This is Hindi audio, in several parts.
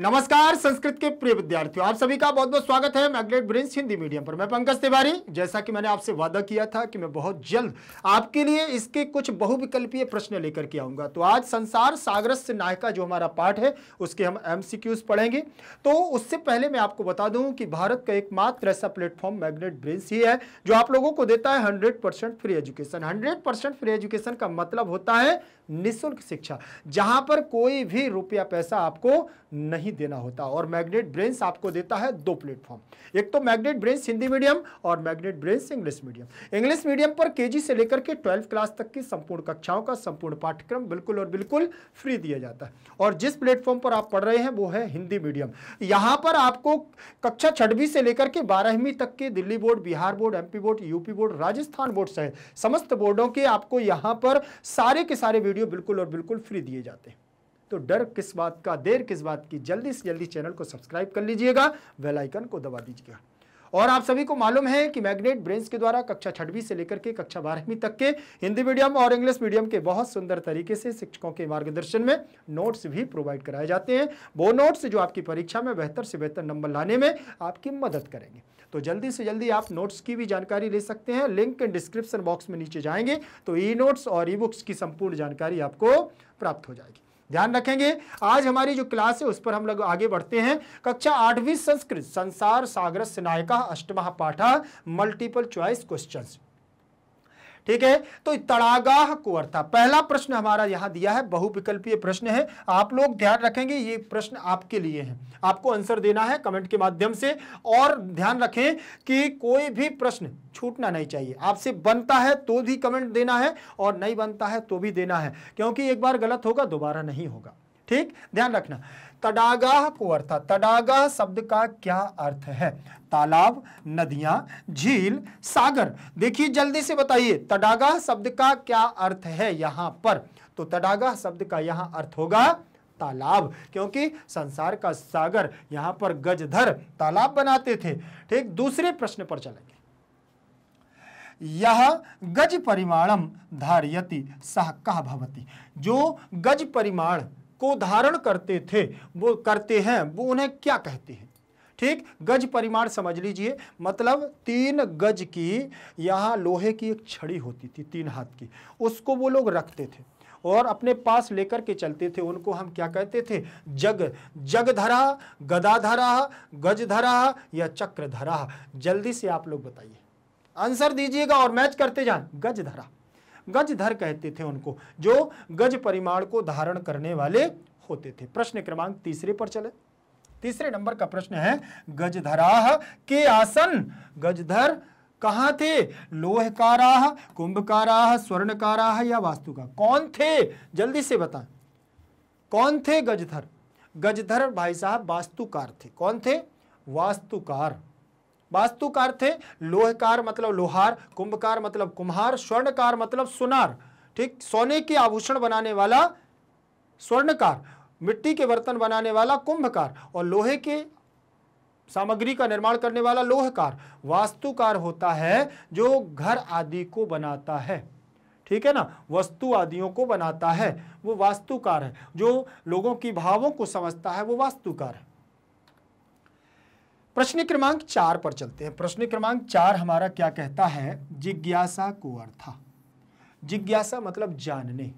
नमस्कार संस्कृत के प्रिय विद्यार्थियों आप सभी का बहुत बहुत स्वागत है मैग्नेट ब्रिंस हिंदी मीडियम पर मैं पंकज तिवारी जैसा कि मैंने आपसे वादा किया था कि मैं बहुत जल्द आपके लिए इसके कुछ बहुविकल्पीय प्रश्न लेकर के आऊंगा तो आज संसार सागरस नायिका जो हमारा पाठ है उसके हम एम पढ़ेंगे तो उससे पहले मैं आपको बता दूँ कि भारत का एकमात्र ऐसा प्लेटफॉर्म मैग्नेट ब्रिंस ही है जो आप लोगों को देता है hundred free education hundred free education का मतलब होता है निःशुल्क शिक्षा जहाँ पर कोई भी रुपया पैसा आपको नहीं नहीं देना होता और मैग्नेट ब्रेंस आपको देता है दो प्लेटफॉर्म एक तो मैग्नेट ब्रेंस हिंदी मीडियम और Magnet Brains English medium English medium पर के से लेकर के ट्वेल्थ क्लास तक की संपूर्ण कक्षाओं का संपूर्ण पाठ्यक्रम बिल्कुल और बिल्कुल फ्री दिया जाता है और जिस प्लेटफॉर्म पर आप पढ़ रहे हैं वो है हिंदी मीडियम यहाँ पर आपको कक्षा छठवीं से लेकर के बारहवीं तक के Delhi board Bihar board M board UP board Rajasthan board सहित समस्त बोर्डों के आपको यहाँ पर सारे के सारे वीडियो बिल्कुल और बिल्कुल फ्री दिए जाते हैं तो डर किस बात का देर किस बात की जल्दी से जल्दी चैनल को सब्सक्राइब कर लीजिएगा वेलाइकन आइकन को दबा दीजिएगा और आप सभी को मालूम है कि मैग्नेट ब्रेन्स के द्वारा कक्षा छठवीं से लेकर के कक्षा बारहवीं तक के हिंदी मीडियम और इंग्लिश मीडियम के बहुत सुंदर तरीके से शिक्षकों के मार्गदर्शन में नोट्स भी प्रोवाइड कराए जाते हैं वो नोट्स जो आपकी परीक्षा में बेहतर से बेहतर नंबर लाने में आपकी मदद करेंगे तो जल्दी से जल्दी आप नोट्स की भी जानकारी ले सकते हैं लिंक डिस्क्रिप्शन बॉक्स में नीचे जाएंगे तो ई नोट्स और ई बुक्स की संपूर्ण जानकारी आपको प्राप्त हो जाएगी ध्यान रखेंगे आज हमारी जो क्लास है उस पर हम लोग आगे बढ़ते हैं कक्षा आठवीं संस्कृत संसार सागर सिनायका अष्टमहा पाठा मल्टीपल चॉइस क्वेश्चंस ठीक है तो तड़ागाह कुअर्था पहला प्रश्न हमारा यहां दिया है बहुविकल्पीय प्रश्न है आप लोग ध्यान रखेंगे ये प्रश्न आपके लिए है आपको आंसर देना है कमेंट के माध्यम से और ध्यान रखें कि कोई भी प्रश्न छूटना नहीं चाहिए आपसे बनता है तो भी कमेंट देना है और नहीं बनता है तो भी देना है क्योंकि एक बार गलत होगा दोबारा नहीं होगा ठीक ध्यान रखना तडागाह को अर्थ तडागाह शब्द का क्या अर्थ है तालाब नदियां झील सागर देखिए जल्दी से बताइए तडागाह शब्द का क्या अर्थ है यहां पर तो तडागाह शब्द का यहां अर्थ होगा तालाब क्योंकि संसार का सागर यहां पर गजधर तालाब बनाते थे ठीक दूसरे प्रश्न पर चलेंगे यह गज परिमाणम धारयति सह कह भवती जो गज परिमाण को धारण करते थे वो करते हैं वो उन्हें क्या कहते हैं ठीक गज परिमाण समझ लीजिए मतलब तीन गज की यहाँ लोहे की एक छड़ी होती थी तीन हाथ की उसको वो लोग रखते थे और अपने पास लेकर के चलते थे उनको हम क्या कहते थे जग जग धरा गदा धरा गज धरा या चक्र धरा जल्दी से आप लोग बताइए आंसर दीजिएगा और मैच करते जाए गज धरा गजधर कहते थे उनको जो गज परिमाण को धारण करने वाले होते थे प्रश्न क्रमांक तीसरे पर चले तीसरे नंबर का प्रश्न है गजधराह के आसन गजधर कहाँ थे लोहकाराह कुंभकाराह स्वर्णकाराह या का कौन थे जल्दी से बताएं कौन थे गजधर गजधर भाई साहब वास्तुकार थे कौन थे वास्तुकार वास्तुकार थे लोहकार मतलब लोहार कुंभकार मतलब कुम्हार स्वर्णकार मतलब सुनार ठीक सोने के आभूषण बनाने वाला स्वर्णकार मिट्टी के बर्तन बनाने वाला कुंभकार और लोहे के सामग्री का निर्माण करने वाला लोहकार वास्तुकार होता है जो घर आदि को बनाता है ठीक है ना वस्तु आदियों को बनाता है वो वास्तुकार है जो लोगों की भावों को समझता है वो वास्तुकार है प्रश्न क्रमांक चार पर चलते हैं प्रश्न क्रमांक चार हमारा क्या कहता है जिज्ञासा को अर्था जिज्ञासा मतलब जानने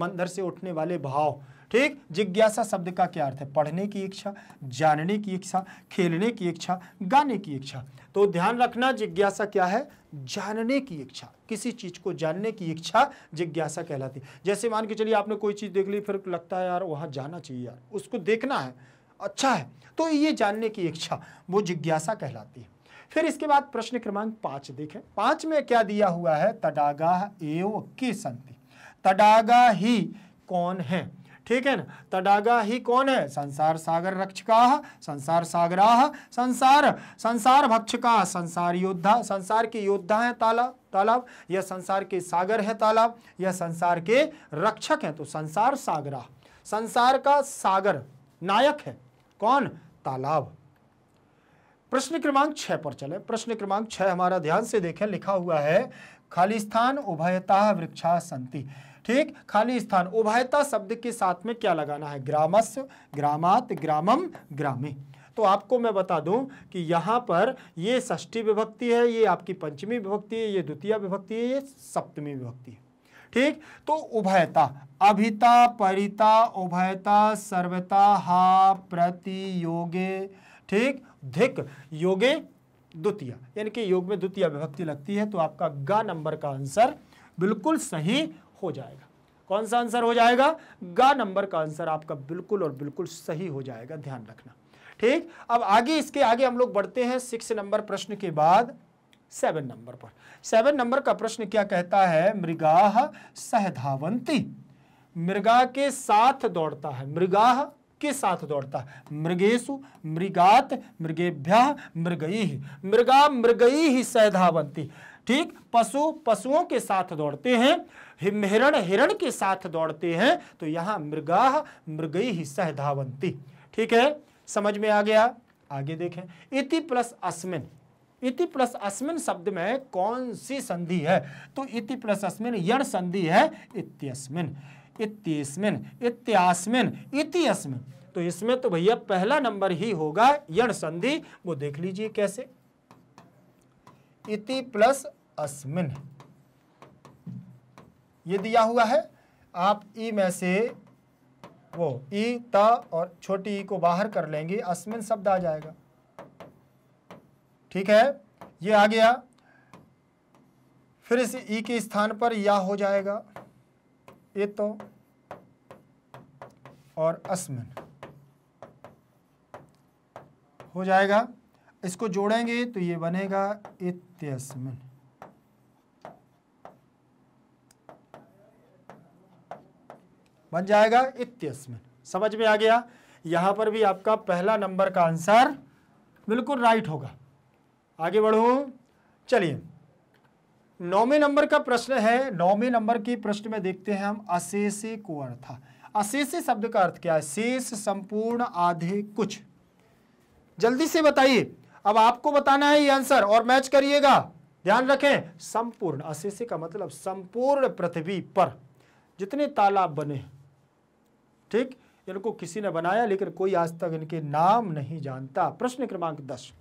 मंदर से उठने वाले भाव ठीक जिज्ञासा शब्द का क्या अर्थ है पढ़ने की इच्छा जानने की इच्छा खेलने की इच्छा गाने की इच्छा तो ध्यान रखना जिज्ञासा क्या है जानने की इच्छा किसी चीज़ को जानने की इच्छा जिज्ञासा कहलाती है जैसे मान के चलिए आपने कोई चीज़ देख ली फिर लगता है यार वहाँ जाना चाहिए यार उसको देखना है अच्छा है तो ये जानने की इच्छा वो जिज्ञासा कहलाती है फिर इसके बाद प्रश्न क्रमांक पांच देखें पांच में क्या दिया हुआ है तडागा एव के संति तडागा ही कौन है ठीक है ना तडागा ही कौन है संसार सागर रक्षका संसार सागरा संसार संसार भक्षका संसार योद्धा संसार के योद्धा है तालाब तालाब यह संसार के सागर है तालाब यह संसार के रक्षक हैं तो संसार सागरा संसार का सागर नायक है कौन तालाब प्रश्न क्रमांक छह पर चले प्रश्न क्रमांक छह हमारा ध्यान से देखें लिखा हुआ है खाली स्थान उभयता वृक्षा संति ठीक खाली स्थान उभयता शब्द के साथ में क्या लगाना है ग्रामस ग्रामात ग्रामम ग्रामे तो आपको मैं बता दूं कि यहाँ पर ये षष्ठी विभक्ति है ये आपकी पंचमी विभक्ति है ये द्वितीय विभक्ति है ये सप्तमी विभक्ति है ठीक तो उभयता अभिता परिता उभयता सर्वता हा प्रति योगे ठीक धिक योगे द्वितीय यानी कि योग में द्वितीय विभक्ति लगती है तो आपका ग नंबर का आंसर बिल्कुल सही हो जाएगा कौन सा आंसर हो जाएगा ग नंबर का आंसर आपका बिल्कुल और बिल्कुल सही हो जाएगा ध्यान रखना ठीक अब आगे इसके आगे हम लोग बढ़ते हैं सिक्स नंबर प्रश्न के बाद सेवन नंबर पर सेवन नंबर का प्रश्न क्या कहता है मृगाह सहधावंती मृगा के साथ दौड़ता है मृगाह के साथ दौड़ता है मृगेशु मृगात मृगेभ्या मृगई मृगा मृगई ही सहधावंती ठीक पशु पशुओं के साथ दौड़ते हैं हिरण हिरण के साथ दौड़ते हैं तो यहां मृगाह मृगई ही सहधावंती ठीक है समझ में आ गया आगे देखें इति प्लस अस्मिन इति प्लस अस्मिन शब्द में कौन सी संधि है तो इति प्लस अस्मिन यण संधि है इत्यस्मिन इत्यस्मिन इत्यास्मिन इतियस्मिन तो इसमें तो भैया पहला नंबर ही होगा यण संधि वो देख लीजिए कैसे इति प्लस अस्मिन ये दिया हुआ है आप ई में से वो ई त और छोटी ई को बाहर कर लेंगे अस्मिन शब्द आ जाएगा ठीक है ये आ गया फिर इस ई e के स्थान पर या हो जाएगा ए तो और अस्मिन हो जाएगा इसको जोड़ेंगे तो ये बनेगा इत्यस्मिन बन जाएगा इत्यस्मिन समझ में आ गया यहां पर भी आपका पहला नंबर का आंसर बिल्कुल राइट होगा आगे बढ़ू चलिए नौवे नंबर का प्रश्न है नौवे नंबर के प्रश्न में देखते हैं हम अशेषे को अर्थ अशेषे शब्द का अर्थ क्या है शेष संपूर्ण आधे कुछ जल्दी से बताइए अब आपको बताना है ये आंसर और मैच करिएगा ध्यान रखें संपूर्ण अशेषे का मतलब संपूर्ण पृथ्वी पर जितने तालाब बने ठीक इनको किसी ने बनाया लेकिन कोई आज तक इनके नाम नहीं जानता प्रश्न क्रमांक दस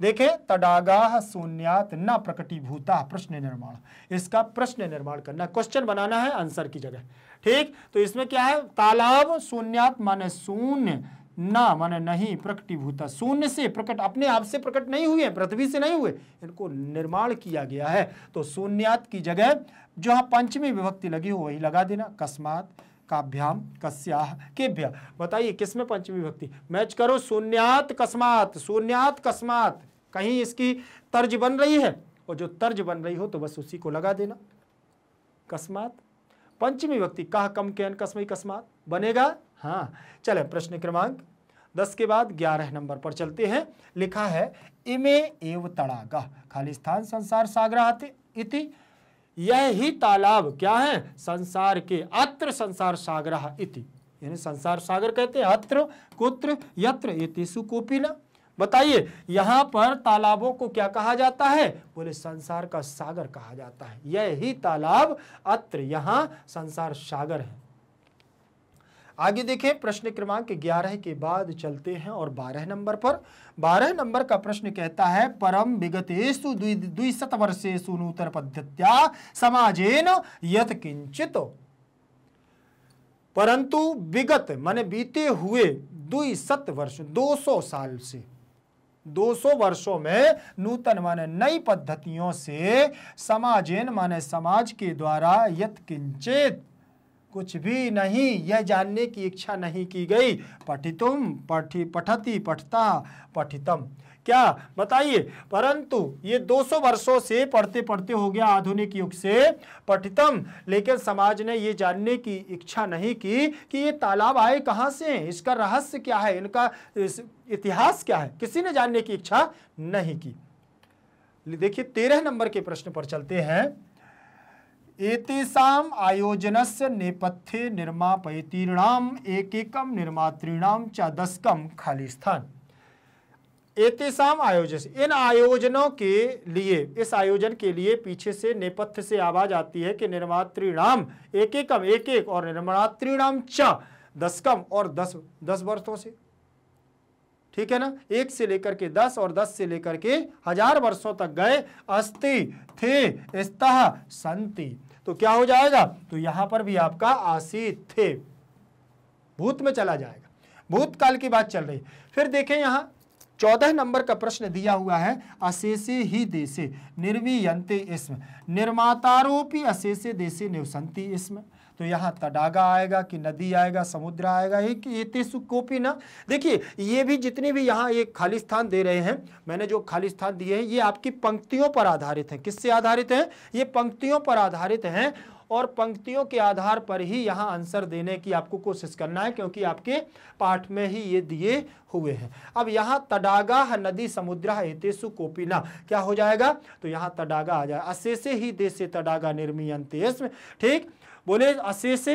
देखे तड़ागा शून्यात न प्रकटीभूता प्रश्न निर्माण इसका प्रश्न निर्माण करना क्वेश्चन बनाना है आंसर की जगह ठीक तो इसमें क्या है तालाब शून्यात माने शून्य ना माने नहीं प्रकटीभूता शून्य से प्रकट अपने आप से प्रकट नहीं हुए पृथ्वी से नहीं हुए इनको निर्माण किया गया है तो शून्यात की जगह जहाँ पंचमी विभक्ति लगी हो वही लगा देना अकस्मात काभ्याम कस्या केभ्य बताइए किसमें पंचमी विभक्ति मैच करो शून्यात कस्मात शून्यात कस्मात कहीं इसकी तर्ज बन रही है और जो तर्ज बन रही हो तो बस उसी को लगा देना कस्मात पंचमी व्यक्ति कह कम के कसमई कस्मात बनेगा हाँ चले प्रश्न क्रमांक दस के बाद ग्यारह नंबर पर चलते हैं लिखा है इमे एव तड़ागा खाली स्थान संसार सागराते इति यही तालाब क्या है संसार के अत्र संसार सागर इति यानी संसार सागर कहते हैं अत्र कुत्र यत्र येतेसु बताइए यहाँ पर तालाबों को क्या कहा जाता है बोले संसार का सागर कहा जाता है यही तालाब अत्र यहाँ संसार सागर है आगे देखें प्रश्न क्रमांक ग्यारह के बाद चलते हैं और बारह नंबर पर बारह नंबर का प्रश्न कहता है परम विगतेषु द्विशत वर्षेश नूतन पद्धत्या समाजेन यत किंचित परंतु विगत माने बीते हुए द्विशत वर्ष 200 साल से 200 वर्षों में नूतन माने नई पद्धतियों से समाजेन माने समाज के द्वारा यत किंचित कुछ भी नहीं यह जानने की इच्छा नहीं की गई पठितुम पठी पठती पठता पठितम क्या बताइए परंतु ये 200 वर्षों से पढ़ते पढ़ते हो गया आधुनिक युग से पठितम लेकिन समाज ने ये जानने की इच्छा नहीं की कि ये तालाब आए कहाँ से हैं इसका रहस्य क्या है इनका इतिहास क्या है किसी ने जानने की इच्छा नहीं की देखिए तेरह नंबर के प्रश्न पर चलते हैं एतेषाम आयोजनस्य नेपथ्ये निर्मापयतीर्णाम एकेकम निर्मातृणाम च दशकम खाली स्थान एतेषाम आयोजन इन आयोजनों के लिए इस आयोजन के लिए पीछे से नेपथ्य से आवाज आती है कि निर्मातृणाम एक एकम एक एक और निर्मातृणाम च दशकम और दस दस वर्षों से ठीक है ना एक से लेकर के दस और दस से लेकर के हजार वर्षों तक गए अस्ति थे स्तः संति तो क्या हो जाएगा तो यहां पर भी आपका आशी थे भूत में चला जाएगा भूतकाल की बात चल रही फिर देखें यहां चौदह नंबर का प्रश्न दिया हुआ है अशेषे ही देशे निर्वीयंते इसमें निर्मातारोपी अशेषे देशे निवसंती इसमें तो यहाँ तडागा आएगा कि नदी आएगा समुद्र आएगा एक एतेसु कोपी ना देखिए ये भी जितने भी यहाँ ये खाली स्थान दे रहे हैं मैंने जो खाली स्थान दिए हैं ये आपकी पंक्तियों पर आधारित हैं किससे आधारित हैं ये पंक्तियों पर आधारित हैं और पंक्तियों के आधार पर ही यहाँ आंसर देने की आपको कोशिश करना है क्योंकि आपके पाठ में ही ये दिए हुए हैं अब यहाँ तडागा नदी समुद्र एतेसु कोपिना क्या हो जाएगा तो यहाँ तडागा आ जाए असे से ही देश से तडागा निर्मी ठीक बोले अस्सी से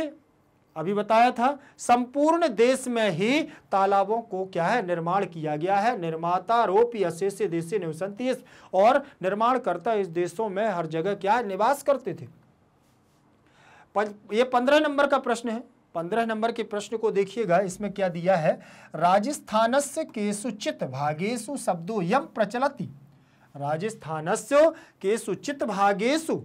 अभी बताया था संपूर्ण देश में ही तालाबों को क्या है निर्माण किया गया है निर्माता रोपी अशेष देशी निवसंती और निर्माणकर्ता इस देशों में हर जगह क्या है निवास करते थे ये पंद्रह नंबर का प्रश्न है पंद्रह नंबर के प्रश्न को देखिएगा इसमें क्या दिया है राजस्थान से केसुचित भागेशु शब्दों यम प्रचलती राजस्थान से केसुचित भागेशु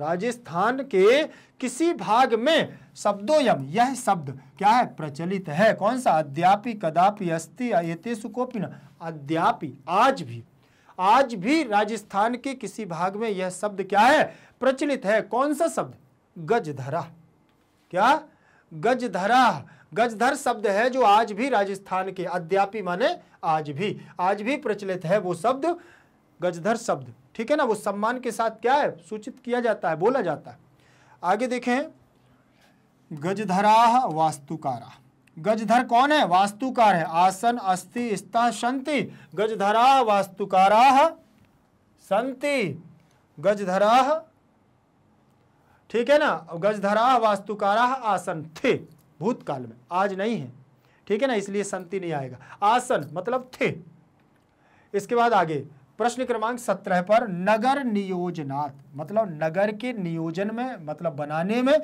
राजस्थान के किसी भाग में शब्दोयम यह शब्द क्या है प्रचलित है कौन सा अद्यापि कदापि अस्थि अयतेशु कोपिन अद्यापि आज भी आज भी राजस्थान के किसी भाग में यह शब्द क्या है प्रचलित है कौन सा शब्द गजधरा क्या गजधरा गजधर शब्द है जो आज भी राजस्थान के अद्यापि माने आज भी आज भी प्रचलित है वो शब्द गजधर शब्द ठीक है ना वो सम्मान के साथ क्या है सूचित किया जाता है बोला जाता है आगे देखें गजधरा वास्तुकारा गजधर कौन है वास्तुकार है आसन अस्थि स्था संति गजधरा वास्तुकारा संति गजधरा ठीक है ना गजधरा वास्तुकारा आसन थे भूतकाल में आज नहीं है ठीक है ना इसलिए संति नहीं आएगा आसन मतलब थे इसके बाद आगे प्रश्न क्रमांक सत्रह पर नगर नियोजनात मतलब नगर के नियोजन में मतलब बनाने में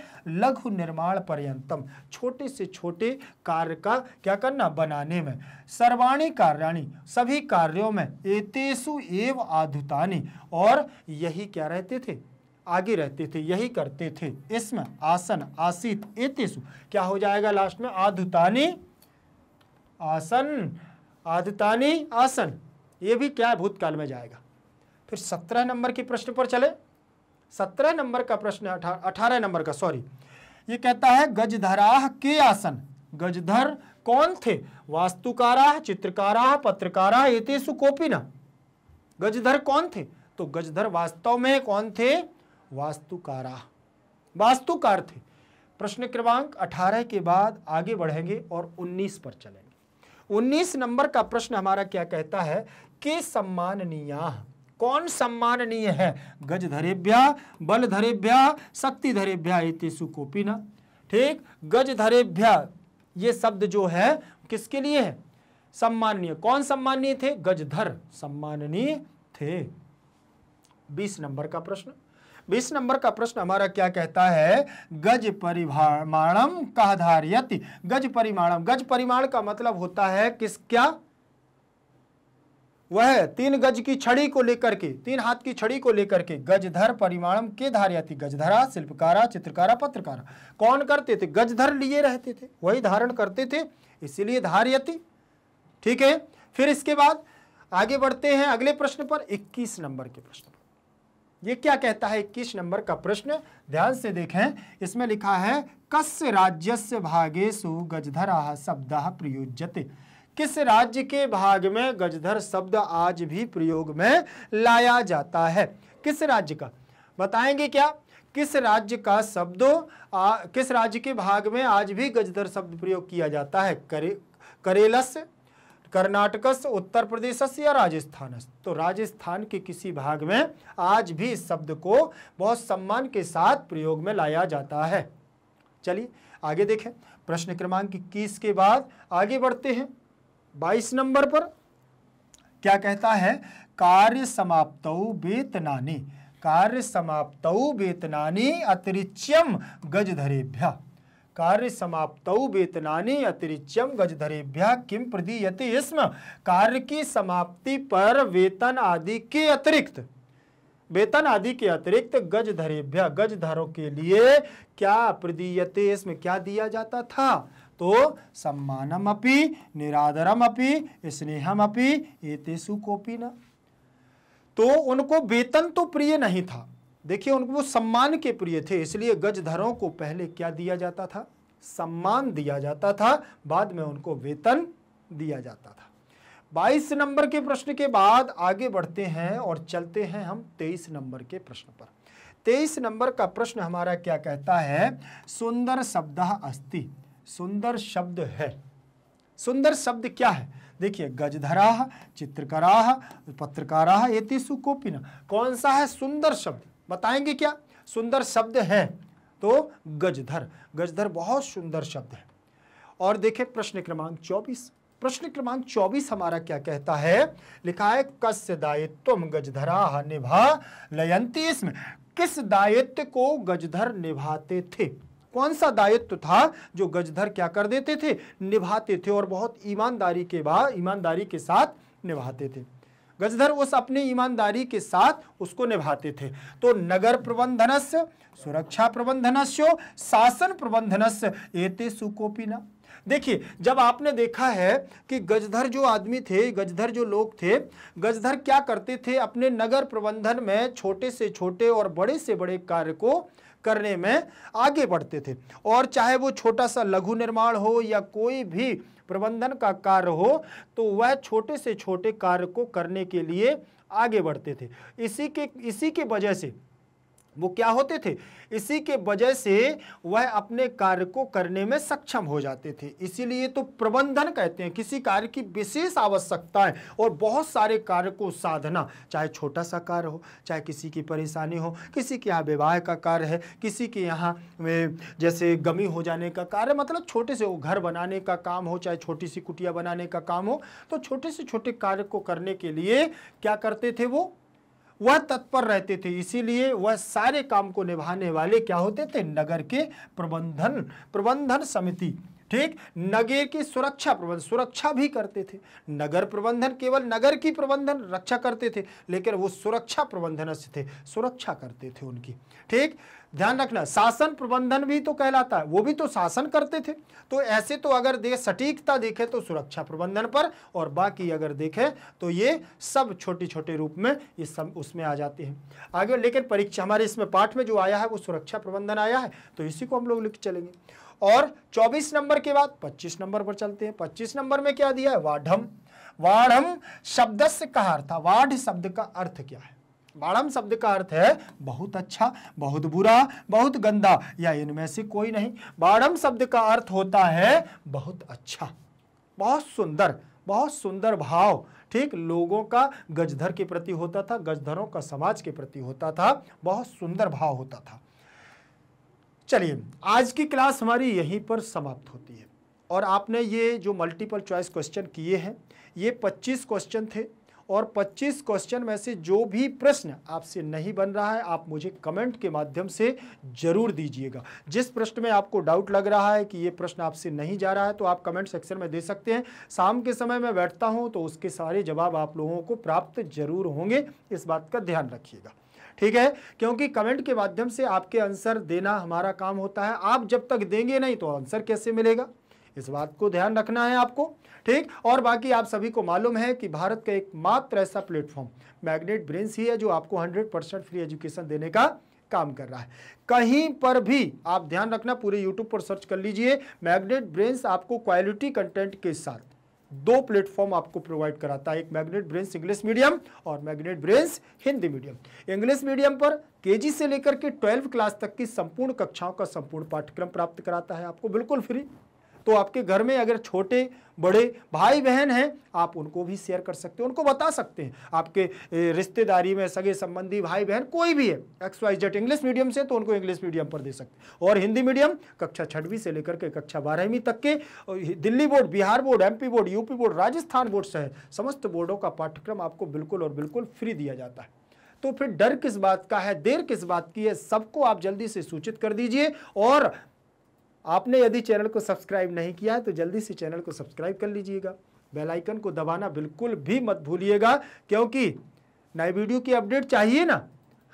लघु निर्माण पर्यंतम छोटे से छोटे कार्य का क्या करना बनाने में सर्वाणी कार्याणी सभी कार्यों में एतेसु एव आधुतानी और यही क्या रहते थे आगे रहते थे यही करते थे इसमें आसन आसित एतेसु क्या हो जाएगा लास्ट में आधुतानी आसन आधुतानी आसन ये भी क्या है भूतकाल में जाएगा फिर सत्रह नंबर के प्रश्न पर चले सत्रह नंबर का प्रश्न अठारह नंबर का सॉरी ये कहता है गजधराह के आसन गजधर कौन थे वास्तुकारा चित्रकारा पत्रकारा एतेसु कोपिना गजधर कौन थे तो गजधर वास्तव में कौन थे वास्तुकारा वास्तुकार थे प्रश्न क्रमांक 18 के बाद आगे बढ़ेंगे और 19 पर चलेंगे 19 नंबर का प्रश्न हमारा क्या कहता है के सम्माननीय कौन सम्माननीय है गजधरेभ्या बलधरेभ्या शक्तिधरेभ्या इतेसु कोपिना ठीक गजधरेभ्या ये शब्द जो है किसके लिए है सम्माननीय कौन सम्माननीय थे गजधर सम्माननीय थे बीस नंबर का प्रश्न बीस नंबर का प्रश्न हमारा क्या कहता है गज परिमाणम कह गज परिमाणम गज परिमाण का मतलब होता है किस क्या वह तीन गज की छड़ी को लेकर के तीन हाथ की छड़ी को लेकर के गजधर परिमाणम के थी गजधरा शिल्पकारा चित्रकारा पत्रकारा कौन करते थे गजधर लिए रहते थे वही धारण करते थे इसीलिए धार्यति ठीक है फिर इसके बाद आगे बढ़ते हैं अगले प्रश्न पर 21 नंबर के प्रश्न पर ये क्या कहता है 21 नंबर का प्रश्न ध्यान से देखें इसमें लिखा है कस्य राज्य भागेशु गजधरा शब्द प्रयोज्यते किस राज्य के भाग में गजधर शब्द आज भी प्रयोग में लाया जाता है किस राज्य का बताएंगे क्या किस राज्य का शब्द किस राज्य के भाग में आज भी गजधर शब्द प्रयोग किया जाता है करे करेलस कर्नाटकस उत्तर प्रदेशस या राजस्थानस तो राजस्थान के किसी भाग में आज भी इस शब्द को बहुत सम्मान के साथ प्रयोग में लाया जाता है चलिए आगे देखें प्रश्न क्रमांक इक्कीस के बाद आगे बढ़ते हैं बाईस नंबर पर क्या कहता है कार्य समाप्त वेतनानी कार्य समाप्त वेतनानी अतिरिच्यम गजधरेभ्य कार्य समाप्त वेतनानी अतिरिच्यम गजधरेभ्य किम प्रदीयते इसम कार्य की समाप्ति पर वेतन आदि के अतिरिक्त वेतन आदि के अतिरिक्त गजधरेभ्य गजधरों के लिए क्या प्रदीयते इसमें क्या दिया जाता था तो सम्मानम अपी निरादरम अपी स्नेहम अपी एतेसु कोपी न तो उनको वेतन तो प्रिय नहीं था देखिए उनको वो सम्मान के प्रिय थे इसलिए गजधरों को पहले क्या दिया जाता था सम्मान दिया जाता था बाद में उनको वेतन दिया जाता था 22 नंबर के प्रश्न के बाद आगे बढ़ते हैं और चलते हैं हम 23 नंबर के प्रश्न पर 23 नंबर का प्रश्न हमारा क्या कहता है सुंदर शब्द अस्थि सुंदर शब्द है सुंदर शब्द क्या है देखिए गजधरा चित्रकारा पत्रकारा एतिसु कोपिना कौन सा है सुंदर शब्द बताएंगे क्या सुंदर शब्द है तो गजधर गजधर बहुत सुंदर शब्द है और देखें प्रश्न क्रमांक चौबीस प्रश्न क्रमांक चौबीस हमारा क्या कहता है लिखा है कस्य दायित्व गजधरा निभा लयंती इसमें किस दायित्व को गजधर निभाते थे कौन सा दायित्व था जो गजधर क्या कर देते थे निभाते थे और बहुत ईमानदारी के बाद ईमानदारी के साथ निभाते थे गजधर उस अपनी ईमानदारी के साथ उसको निभाते थे तो नगर प्रबंधनस्य सुरक्षा प्रबंधनस्य शासन प्रबंधनस्य एते सुकोपिना देखिए जब आपने देखा है कि गजधर जो आदमी थे गजधर जो लोग थे गजधर क्या करते थे अपने नगर प्रबंधन में छोटे से छोटे और बड़े से बड़े कार्य को करने में आगे बढ़ते थे और चाहे वो छोटा सा लघु निर्माण हो या कोई भी प्रबंधन का कार्य हो तो वह छोटे से छोटे कार्य को करने के लिए आगे बढ़ते थे इसी के इसी के वजह से वो क्या होते थे इसी के वजह से वह अपने कार्य को करने में सक्षम हो जाते थे इसीलिए तो प्रबंधन कहते हैं किसी कार्य की विशेष आवश्यकता है और बहुत सारे कार्य को साधना चाहे छोटा सा कार्य हो चाहे किसी की परेशानी हो किसी के यहाँ विवाह का कार्य है किसी के यहाँ जैसे गमी हो जाने का कार्य मतलब छोटे से घर बनाने का काम हो चाहे छोटी सी कुटिया बनाने का काम हो तो छोटे से छोटे कार्य को करने के लिए क्या करते थे वो वह तत्पर रहते थे इसीलिए वह सारे काम को निभाने वाले क्या होते थे नगर के प्रबंधन प्रबंधन समिति ठीक नगर की सुरक्षा प्रबंधन सुरक्षा भी करते थे नगर प्रबंधन केवल नगर की प्रबंधन रक्षा करते थे लेकिन वो सुरक्षा प्रबंधन थे सुरक्षा करते थे उनकी ठीक ध्यान रखना शासन प्रबंधन भी तो कहलाता है वो भी तो शासन करते थे तो ऐसे तो अगर दे सटीकता देखे तो सुरक्षा प्रबंधन पर और बाकी अगर देखे तो ये सब छोटे छोटे रूप में ये सब उसमें आ जाते हैं आगे लेकिन परीक्षा हमारे इसमें पाठ में जो आया है वो सुरक्षा प्रबंधन आया है तो इसी को हम लोग लिख चलेंगे और 24 नंबर के बाद 25 नंबर पर चलते हैं 25 नंबर में क्या दिया है वाढ़म वाढ़म शब्द से का अर्थ वाढ़ शब्द का अर्थ क्या है वाढ़म शब्द का अर्थ है बहुत अच्छा बहुत बुरा बहुत गंदा या इनमें से कोई नहीं वाढ़म शब्द का अर्थ होता है बहुत अच्छा बहुत सुंदर बहुत सुंदर भाव ठीक लोगों का गजधर के प्रति होता था गजधरों का समाज के प्रति होता था बहुत सुंदर भाव होता था चलिए आज की क्लास हमारी यहीं पर समाप्त होती है और आपने ये जो मल्टीपल चॉइस क्वेश्चन किए हैं ये 25 क्वेश्चन थे और 25 क्वेश्चन में से जो भी प्रश्न आपसे नहीं बन रहा है आप मुझे कमेंट के माध्यम से जरूर दीजिएगा जिस प्रश्न में आपको डाउट लग रहा है कि ये प्रश्न आपसे नहीं जा रहा है तो आप कमेंट सेक्शन में दे सकते हैं शाम के समय मैं बैठता हूँ तो उसके सारे जवाब आप लोगों को प्राप्त जरूर होंगे इस बात का ध्यान रखिएगा ठीक है क्योंकि कमेंट के माध्यम से आपके आंसर देना हमारा काम होता है आप जब तक देंगे नहीं तो आंसर कैसे मिलेगा इस बात को ध्यान रखना है आपको ठीक और बाकी आप सभी को मालूम है कि भारत का एकमात्र ऐसा प्लेटफॉर्म मैग्नेट ब्रेन्स ही है जो आपको 100 परसेंट फ्री एजुकेशन देने का काम कर रहा है कहीं पर भी आप ध्यान रखना पूरे यूट्यूब पर सर्च कर लीजिए मैग्नेट ब्रेन्स आपको क्वालिटी कंटेंट के साथ दो प्लेटफॉर्म आपको प्रोवाइड कराता है एक मैग्नेट ब्रेंस इंग्लिश मीडियम और Magnet Brains Hindi medium English medium पर केजी से लेकर के ट्वेल्व क्लास तक की संपूर्ण कक्षाओं का संपूर्ण पाठ्यक्रम प्राप्त कराता है आपको बिल्कुल फ्री तो आपके घर में अगर छोटे बड़े भाई बहन हैं आप उनको भी शेयर कर सकते हैं उनको बता सकते हैं आपके रिश्तेदारी में सगे संबंधी भाई बहन कोई भी है X Y Z English medium से तो उनको इंग्लिश मीडियम पर दे सकते हैं और हिंदी मीडियम कक्षा छठवीं से लेकर के कक्षा बारहवीं तक के Delhi board Bihar board M board UP board Rajasthan board सहित समस्त बोर्डों का पाठ्यक्रम आपको बिल्कुल और बिल्कुल फ्री दिया जाता है तो फिर डर किस बात का है देर किस बात की है सबको आप जल्दी से सूचित कर दीजिए और आपने यदि चैनल को सब्सक्राइब नहीं किया है तो जल्दी से चैनल को सब्सक्राइब कर लीजिएगा बेल आइकन को दबाना बिल्कुल भी मत भूलिएगा क्योंकि नए वीडियो की अपडेट चाहिए ना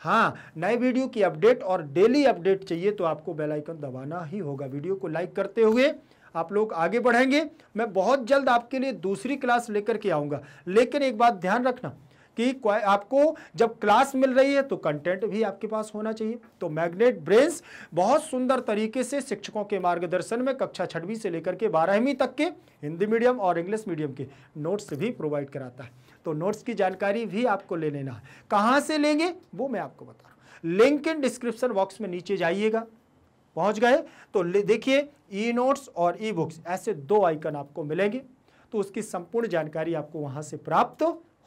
हाँ नए वीडियो की अपडेट और डेली अपडेट चाहिए तो आपको बेल आइकन दबाना ही होगा वीडियो को लाइक करते हुए आप लोग आगे बढ़ेंगे मैं बहुत जल्द आपके लिए दूसरी क्लास लेकर के आऊँगा लेकिन एक बात ध्यान रखना कि आपको जब क्लास मिल रही है तो कंटेंट भी आपके पास होना चाहिए तो मैग्नेट ब्रेन्स बहुत सुंदर तरीके से शिक्षकों के मार्गदर्शन में कक्षा छठवीं से लेकर के बारहवीं तक के हिंदी मीडियम और इंग्लिश मीडियम के नोट्स भी प्रोवाइड कराता है तो नोट्स की जानकारी भी आपको ले लेना है कहाँ से लेंगे वो मैं आपको बता रहा हूँ लिंक इन डिस्क्रिप्शन बॉक्स में नीचे जाइएगा पहुँच गए तो देखिए ई नोट्स और ई बुक्स ऐसे दो आइकन आपको मिलेंगे तो उसकी संपूर्ण जानकारी आपको वहाँ से प्राप्त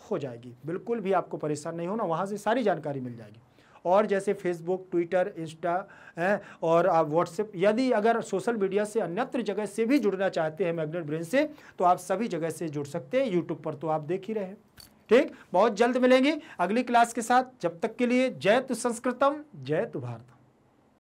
हो जाएगी बिल्कुल भी आपको परेशान नहीं होना वहाँ से सारी जानकारी मिल जाएगी और जैसे फेसबुक ट्विटर इंस्टा है और आप व्हाट्सएप यदि अगर सोशल मीडिया से अन्यत्र जगह से भी जुड़ना चाहते हैं मैग्नेट ब्रेन से तो आप सभी जगह से जुड़ सकते हैं यूट्यूब पर तो आप देख ही रहे ठीक बहुत जल्द मिलेंगे अगली क्लास के साथ जब तक के लिए जय तु संस्कृतम जय तु भारतम